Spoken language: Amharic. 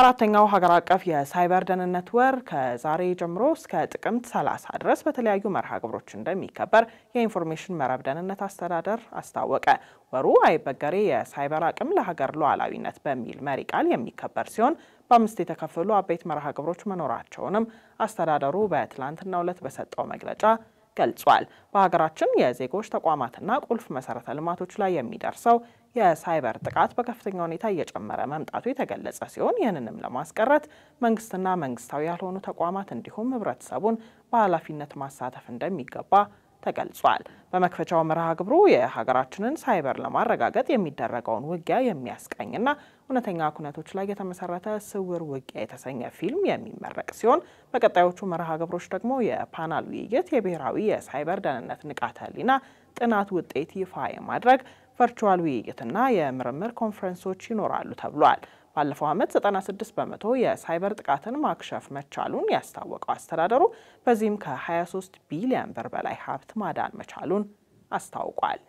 አራተኛው ሀገር አቀፍ የሳይበር ደህንነት ወር ከዛሬ ጀምሮ እስከ ጥቅምት 30 ድረስ በተለያዩ መርሃ ግብሮች እንደሚከበር የኢንፎርሜሽን መረብ ደህንነት አስተዳደር አስታወቀ። ወሩ አይበገሬ የሳይበር አቅም ለሀገር ሉዓላዊነት በሚል መሪ ቃል የሚከበር ሲሆን በአምስት የተከፈሉ አበይት መርሃ ግብሮች መኖራቸውንም አስተዳደሩ በትላንትናው ዕለት በሰጠው መግለጫ ገልጿል። በሀገራችን የዜጎች ተቋማትና ቁልፍ መሰረተ ልማቶች ላይ የሚደርሰው የሳይበር ጥቃት በከፍተኛ ሁኔታ እየጨመረ መምጣቱ የተገለጸ ሲሆን ይህንንም ለማስቀረት መንግስትና መንግስታዊ ያልሆኑ ተቋማት እንዲሁም ህብረተሰቡን በኃላፊነት ማሳተፍ እንደሚገባ ተገልጿል። በመክፈቻው መርሃ ግብሩ የሀገራችንን ሳይበር ለማረጋገጥ የሚደረገውን ውጊያ የሚያስቀኝና እውነተኛ ኩነቶች ላይ የተመሰረተ ስውር ውጊያ የተሰኘ ፊልም የሚመረቅ ሲሆን በቀጣዮቹ መርሃ ግብሮች ደግሞ የፓናል ውይይት፣ የብሔራዊ የሳይበር ደህንነት ንቃተ ህሊና ጥናት ውጤት ይፋ የማድረግ ቨርቹዋል ውይይትና የምርምር ኮንፈረንሶች ይኖራሉ ተብሏል። ባለፈው ዓመት 96 በመቶ የሳይበር ጥቃትን ማክሸፍ መቻሉን ያስታወቀው አስተዳደሩ በዚህም ከ23 ቢሊዮን ብር በላይ ሀብት ማዳን መቻሉን አስታውቋል።